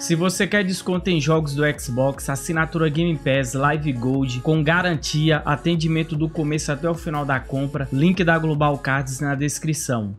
Se você quer desconto em jogos do Xbox, assinatura Game Pass, Live Gold, com garantia, atendimento do começo até o final da compra, link da Global Cards na descrição.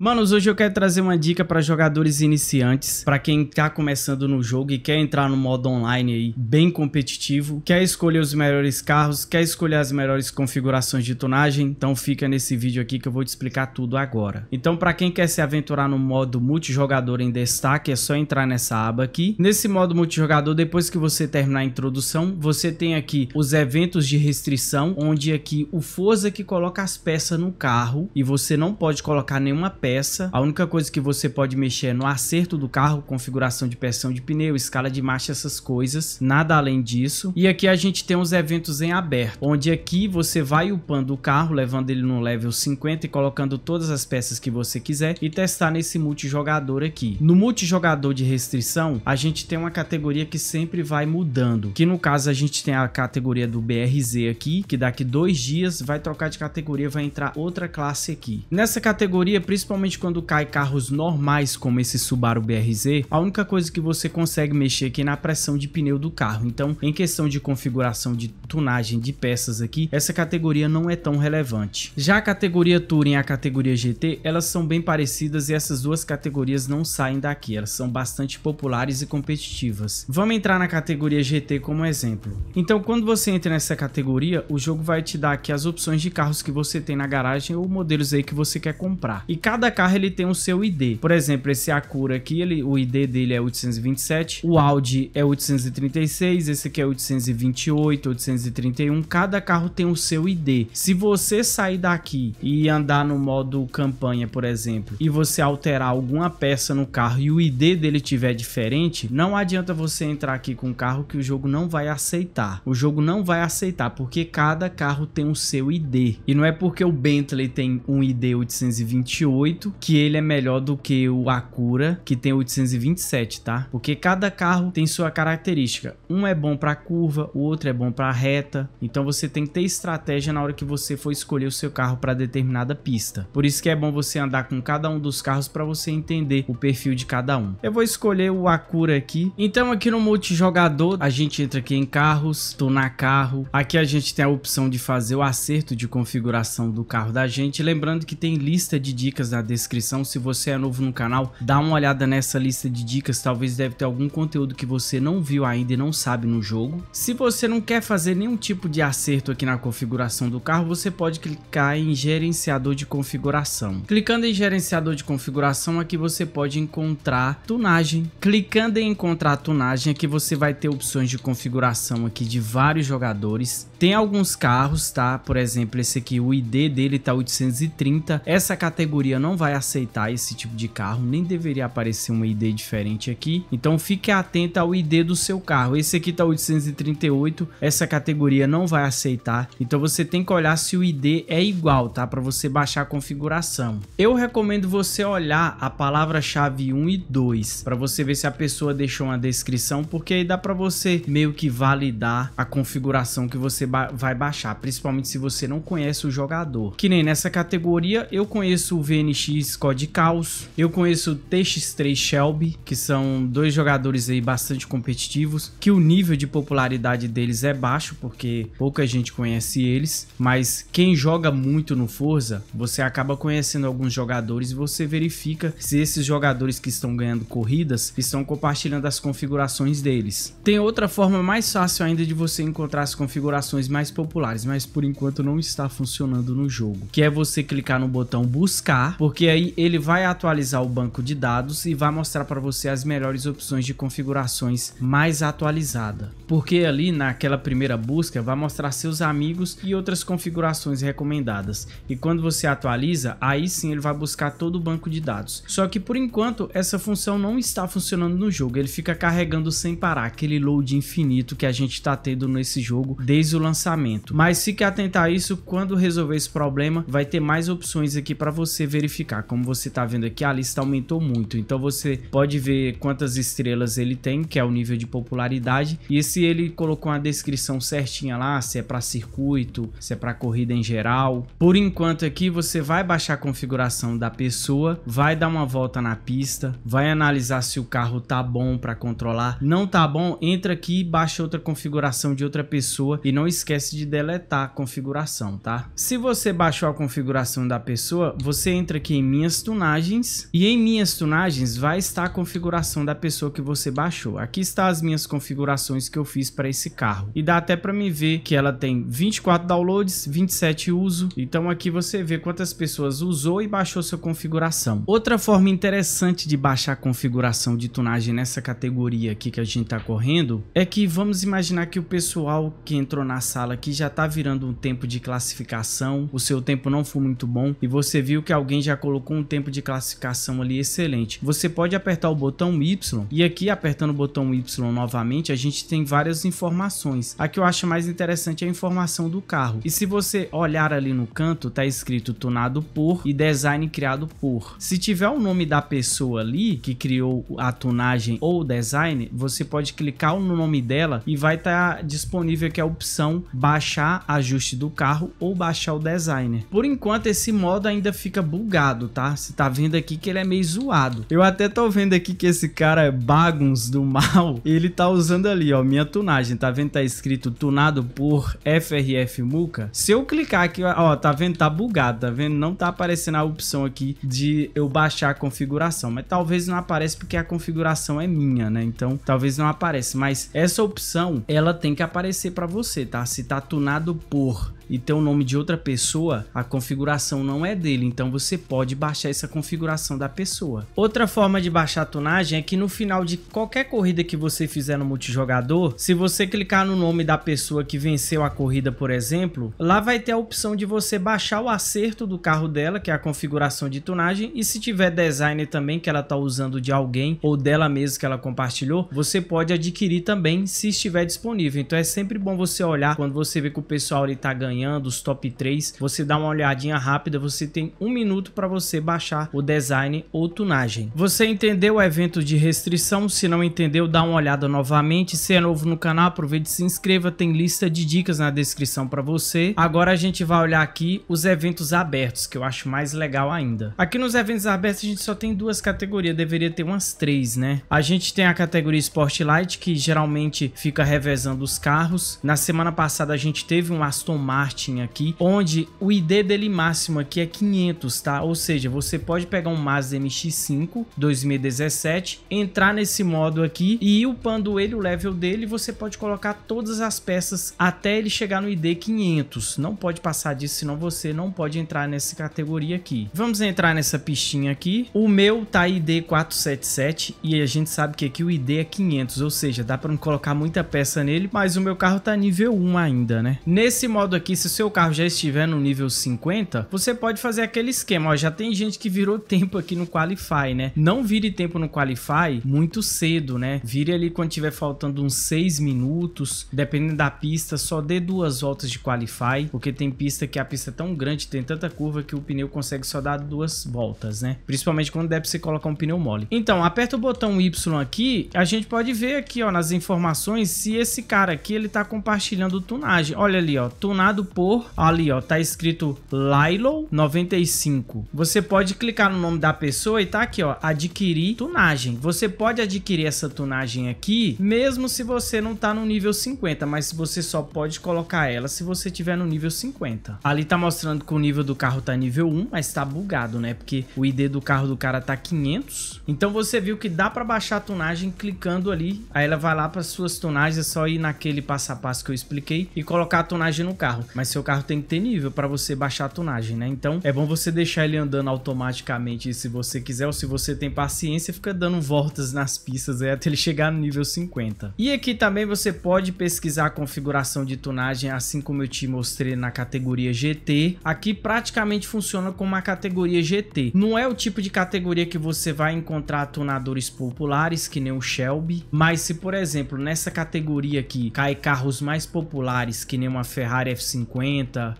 Manos, hoje eu quero trazer uma dica para jogadores iniciantes, para quem tá começando no jogo e quer entrar no modo online aí bem competitivo, quer escolher os melhores carros, quer escolher as melhores configurações de tunagem, então fica nesse vídeo aqui que eu vou te explicar tudo agora. Então, para quem quer se aventurar no modo multijogador em destaque, é só entrar nessa aba aqui. Nesse modo multijogador, depois que você terminar a introdução, você tem aqui os eventos de restrição, onde aqui o Forza que coloca as peças no carro e você não pode colocar nenhuma peça peça. A única coisa que você pode mexer é no acerto do carro, configuração de pressão de pneu, escala de marcha, essas coisas. Nada além disso. E aqui a gente tem os eventos em aberto, onde aqui você vai upando o carro, levando ele no level 50 e colocando todas as peças que você quiser e testar nesse multijogador aqui. No multijogador de restrição, a gente tem uma categoria que sempre vai mudando, que no caso a gente tem a categoria do BRZ aqui, que daqui dois dias vai trocar de categoria, vai entrar outra classe aqui. Nessa categoria, principalmente Normalmente quando cai carros normais como esse Subaru BRZ, a única coisa que você consegue mexer aqui é na pressão de pneu do carro. Então, em questão de configuração de tunagem de peças aqui, essa categoria não é tão relevante. Já a categoria Touring e a categoria GT, elas são bem parecidas e essas duas categorias não saem daqui, elas são bastante populares e competitivas. Vamos entrar na categoria GT como exemplo. Então, quando você entra nessa categoria, o jogo vai te dar aqui as opções de carros que você tem na garagem ou modelos aí que você quer comprar. E cada Cada carro ele tem o seu ID. Por exemplo, esse Acura aqui, ele, o ID dele é 827, o Audi é 836, esse aqui é 828, 831. Cada carro tem o seu ID. Se você sair daqui e andar no modo campanha, por exemplo, e você alterar alguma peça no carro e o ID dele tiver diferente, não adianta você entrar aqui com o carro que o jogo não vai aceitar. O jogo não vai aceitar porque cada carro tem o seu ID. E não é porque o Bentley tem um ID 828 8, que ele é melhor do que o Acura, que tem 827, tá? Porque cada carro tem sua característica. Um é bom para curva, o outro é bom para reta. Então você tem que ter estratégia na hora que você for escolher o seu carro para determinada pista. Por isso que é bom você andar com cada um dos carros para você entender o perfil de cada um. Eu vou escolher o Acura aqui. Então aqui no multijogador, a gente entra aqui em carros, na carro. Aqui a gente tem a opção de fazer o acerto de configuração do carro da gente. Lembrando que tem lista de dicas da descrição. Se você é novo no canal, dá uma olhada nessa lista de dicas, talvez deve ter algum conteúdo que você não viu ainda e não sabe no jogo. Se você não quer fazer nenhum tipo de acerto aqui na configuração do carro, você pode clicar em gerenciador de configuração. Clicando em gerenciador de configuração, aqui você pode encontrar tunagem. Clicando em encontrar tunagem, aqui você vai ter opções de configuração aqui de vários jogadores. Tem alguns carros, tá? Por exemplo, esse aqui, o ID dele tá 830. Essa categoria não não vai aceitar esse tipo de carro, nem deveria aparecer um ID diferente aqui. Então fique atento ao ID do seu carro. Esse aqui tá 838, essa categoria não vai aceitar. Então você tem que olhar se o ID é igual, tá? Para você baixar a configuração. Eu recomendo você olhar a palavra-chave 1 e 2 para você ver se a pessoa deixou uma descrição, porque aí dá para você meio que validar a configuração que você ba vai baixar, principalmente se você não conhece o jogador. Que nem nessa categoria eu conheço o VNX TX Code Caos. Eu conheço o TX3 Shelby, que são dois jogadores aí bastante competitivos, que o nível de popularidade deles é baixo, porque pouca gente conhece eles, mas quem joga muito no Forza, você acaba conhecendo alguns jogadores e você verifica se esses jogadores que estão ganhando corridas estão compartilhando as configurações deles. Tem outra forma mais fácil ainda de você encontrar as configurações mais populares, mas por enquanto não está funcionando no jogo, que é você clicar no botão buscar, porque aí ele vai atualizar o banco de dados e vai mostrar para você as melhores opções de configurações mais atualizada. Porque ali naquela primeira busca vai mostrar seus amigos e outras configurações recomendadas. E quando você atualiza, aí sim ele vai buscar todo o banco de dados. Só que por enquanto essa função não está funcionando no jogo, ele fica carregando sem parar aquele load infinito que a gente está tendo nesse jogo desde o lançamento. Mas fique atento a isso, quando resolver esse problema vai ter mais opções aqui para você verificar verificar. Como você está vendo aqui, a lista aumentou muito. Então você pode ver quantas estrelas ele tem, que é o nível de popularidade. E se ele colocou uma descrição certinha lá, se é para circuito, se é para corrida em geral. Por enquanto aqui você vai baixar a configuração da pessoa, vai dar uma volta na pista, vai analisar se o carro tá bom para controlar. Não tá bom, entra aqui e baixa outra configuração de outra pessoa e não esquece de deletar a configuração, tá? Se você baixou a configuração da pessoa, você entra aqui aqui em minhas tunagens e em minhas tunagens vai estar a configuração da pessoa que você baixou. Aqui está as minhas configurações que eu fiz para esse carro e dá até para me ver que ela tem 24 downloads, 27 uso. Então aqui você vê quantas pessoas usou e baixou sua configuração. Outra forma interessante de baixar a configuração de tunagem nessa categoria aqui que a gente está correndo é que vamos imaginar que o pessoal que entrou na sala aqui já está virando um tempo de classificação, o seu tempo não foi muito bom e você viu que alguém já colocou um tempo de classificação ali excelente. Você pode apertar o botão Y e aqui apertando o botão Y novamente a gente tem várias informações. A que eu acho mais interessante é a informação do carro. E se você olhar ali no canto tá escrito tunado por e design criado por. Se tiver o nome da pessoa ali que criou a tunagem ou o design, você pode clicar no nome dela e vai estar tá disponível aqui é a opção baixar ajuste do carro ou baixar o designer. Por enquanto esse modo ainda fica bugado zoado, tá? Você tá vendo aqui que ele é meio zoado. Eu até tô vendo aqui que esse cara é Baguns do mal, ele tá usando ali, ó, minha tunagem. Tá vendo? Tá escrito tunado por FRF Muca. Se eu clicar aqui, ó, tá vendo? Tá bugado, tá vendo? Não tá aparecendo a opção aqui de eu baixar a configuração, mas talvez não apareça porque a configuração é minha, né? Então, talvez não apareça, mas essa opção, ela tem que aparecer para você, tá? Se tá tunado por e ter o nome de outra pessoa, a configuração não é dele, então você pode baixar essa configuração da pessoa. Outra forma de baixar a tunagem é que no final de qualquer corrida que você fizer no multijogador, se você clicar no nome da pessoa que venceu a corrida, por exemplo, lá vai ter a opção de você baixar o acerto do carro dela, que é a configuração de tunagem, e se tiver design também que ela tá usando de alguém ou dela mesma que ela compartilhou, você pode adquirir também se estiver disponível. Então é sempre bom você olhar quando você vê que o pessoal está ganhando amanhã, dos top 3, você dá uma olhadinha rápida, você tem um minuto para você baixar o design ou tunagem. Você entendeu o evento de restrição? Se não entendeu, dá uma olhada novamente. Se é novo no canal, aproveite e se inscreva, tem lista de dicas na descrição para você. Agora a gente vai olhar aqui os eventos abertos, que eu acho mais legal ainda. Aqui nos eventos abertos a gente só tem duas categorias, deveria ter umas três, né? A gente tem a categoria Sport Light, que geralmente fica revezando os carros. Na semana passada a gente teve um Aston Martin Martin aqui, onde o ID dele máximo aqui é 500, tá? Ou seja, você pode pegar um Mazda MX-5 2017, entrar nesse modo aqui e upando ele, o level dele, você pode colocar todas as peças até ele chegar no ID 500. Não pode passar disso, senão você não pode entrar nessa categoria aqui. Vamos entrar nessa pistinha aqui. O meu tá ID 477 e a gente sabe que aqui o ID é 500, ou seja, dá para não colocar muita peça nele, mas o meu carro tá nível 1 ainda, né? Nesse modo aqui, se o seu carro já estiver no nível 50, você pode fazer aquele esquema. Ó, já tem gente que virou tempo aqui no Qualify, né? Não vire tempo no Qualify muito cedo, né? Vire ali quando tiver faltando uns 6 minutos, dependendo da pista, só dê duas voltas de Qualify, porque tem pista que a pista é tão grande, tem tanta curva que o pneu consegue só dar duas voltas, né? Principalmente quando deve ser colocar um pneu mole. Então, aperta o botão Y aqui, a gente pode ver aqui, ó, nas informações se esse cara aqui, ele tá compartilhando tunagem. Olha ali, ó, tunado por ali, ó, tá escrito Lilo 95. Você pode clicar no nome da pessoa e tá aqui, ó, adquirir tunagem. Você pode adquirir essa tunagem aqui, mesmo se você não tá no nível 50, mas você só pode colocar ela se você tiver no nível 50. Ali tá mostrando que o nível do carro tá nível 1, mas tá bugado, né? Porque o ID do carro do cara tá 500. Então você viu que dá para baixar a tunagem clicando ali. Aí ela vai lá para suas tunagens, é só ir naquele passo a passo que eu expliquei e colocar a tunagem no carro. Mas seu carro tem que ter nível para você baixar a tonagem, né? Então é bom você deixar ele andando automaticamente se você quiser ou se você tem paciência, fica dando voltas nas pistas aí, até ele chegar no nível 50. E aqui também você pode pesquisar a configuração de tunagem, assim como eu te mostrei na categoria GT. Aqui praticamente funciona como uma categoria GT. Não é o tipo de categoria que você vai encontrar tunadores populares, que nem o Shelby, mas se, por exemplo, nessa categoria aqui cai carros mais populares, que nem uma Ferrari F5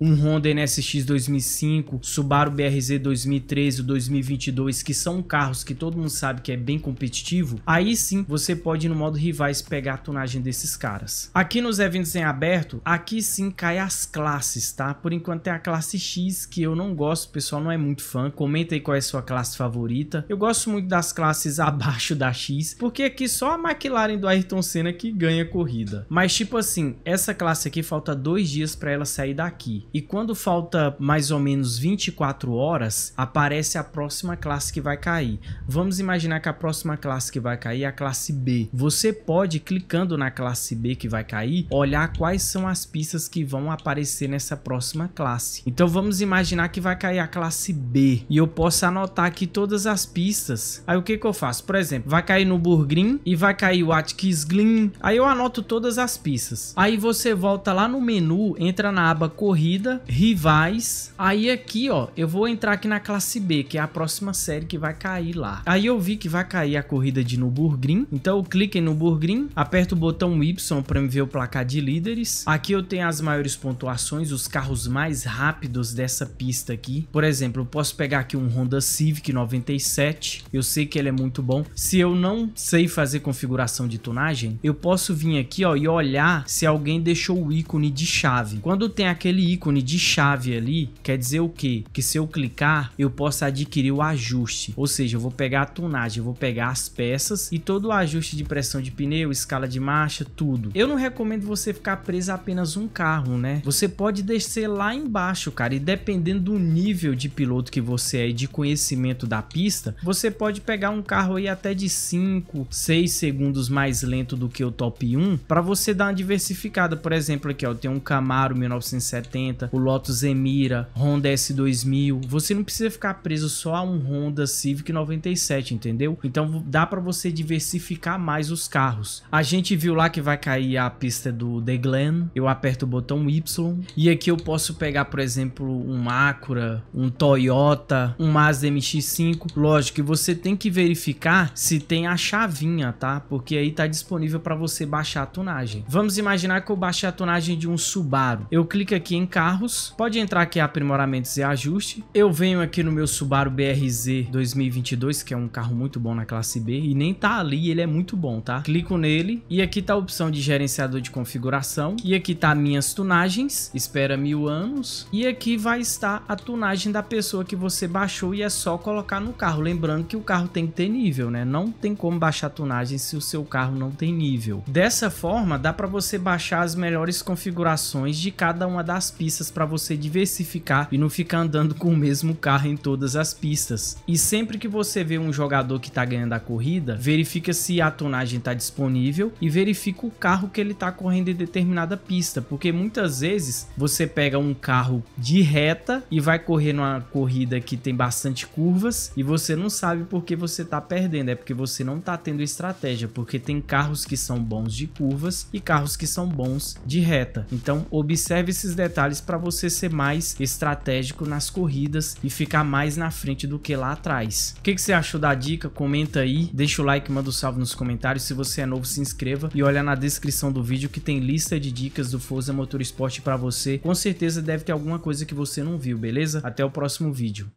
um Honda NSX 2005, Subaru BRZ 2013 ou 2022, que são carros que todo mundo sabe que é bem competitivo, aí sim você pode no modo rivais pegar a tonagem desses caras. Aqui nos eventos em aberto, aqui sim cai as classes, tá? Por enquanto é a classe X que eu não gosto, o pessoal não é muito fã. Comenta aí qual é a sua classe favorita. Eu gosto muito das classes abaixo da X, porque aqui só a McLaren do Ayrton Senna que ganha corrida. Mas tipo assim, essa classe aqui falta dois dias para ela para sair daqui. E quando falta mais ou menos 24 horas, aparece a próxima classe que vai cair. Vamos imaginar que a próxima classe que vai cair é a classe B. Você pode, clicando na classe B que vai cair, olhar quais são as pistas que vão aparecer nessa próxima classe. Então vamos imaginar que vai cair a classe B e eu posso anotar aqui todas as pistas. Aí o que que eu faço? Por exemplo, vai cair no Burgrin e vai cair o Atkins Glyn. Aí eu anoto todas as pistas. Aí você volta lá no menu, entra na aba corrida, rivais. Aí aqui, ó, eu vou entrar aqui na classe B, que é a próxima série que vai cair lá. Aí eu vi que vai cair a corrida de Nürburgring, então eu clico em Nürburgring, aperto o botão Y para me ver o placar de líderes. Aqui eu tenho as maiores pontuações, os carros mais rápidos dessa pista aqui. Por exemplo, eu posso pegar aqui um Honda Civic 97, eu sei que ele é muito bom. Se eu não sei fazer configuração de tunagem, eu posso vir aqui, ó, e olhar se alguém deixou o ícone de chave. Quando quando tem aquele ícone de chave ali, quer dizer o quê? Que se eu clicar, eu posso adquirir o ajuste. Ou seja, eu vou pegar a tunagem, eu vou pegar as peças e todo o ajuste de pressão de pneu, escala de marcha, tudo. Eu não recomendo você ficar preso a apenas um carro, né? Você pode descer lá embaixo, cara, e dependendo do nível de piloto que você é e de conhecimento da pista, você pode pegar um carro aí até de 5, 6 segundos mais lento do que o top 1 para você dar uma diversificada. Por exemplo, aqui ó, tem um Camaro 19 1970, o Lotus Emira, Honda S2000. Você não precisa ficar preso só a um Honda Civic 97, entendeu? Então dá para você diversificar mais os carros. A gente viu lá que vai cair a pista do The Glen. Eu aperto o botão Y e aqui eu posso pegar, por exemplo, um Acura, um Toyota, um Mazda MX-5. Lógico que você tem que verificar se tem a chavinha, tá? Porque aí tá disponível para você baixar a tunagem. Vamos imaginar que eu baixei a tunagem de um Subaru. Eu eu clico aqui em carros, pode entrar aqui em aprimoramentos e ajuste. Eu venho aqui no meu Subaru BRZ 2022, que é um carro muito bom na classe B e nem tá ali, ele é muito bom, tá? Clico nele e aqui tá a opção de gerenciador de configuração e aqui tá minhas tunagens, espera mil anos e aqui vai estar a tunagem da pessoa que você baixou e é só colocar no carro. Lembrando que o carro tem que ter nível, né? Não tem como baixar tunagem se o seu carro não tem nível. Dessa forma, dá para você baixar as melhores configurações de carro cada uma das pistas para você diversificar e não ficar andando com o mesmo carro em todas as pistas. E sempre que você vê um jogador que está ganhando a corrida, verifica se a tonagem está disponível e verifica o carro que ele está correndo em determinada pista, porque muitas vezes você pega um carro de reta e vai correr numa corrida que tem bastante curvas e você não sabe porque você está perdendo, é porque você não está tendo estratégia, porque tem carros que são bons de curvas e carros que são bons de reta. Então observe Observe esses detalhes para você ser mais estratégico nas corridas e ficar mais na frente do que lá atrás. O que, que você achou da dica? Comenta aí, deixa o like, manda o um salve nos comentários. Se você é novo, se inscreva e olha na descrição do vídeo que tem lista de dicas do Forza Motorsport para você. Com certeza deve ter alguma coisa que você não viu, beleza? Até o próximo vídeo.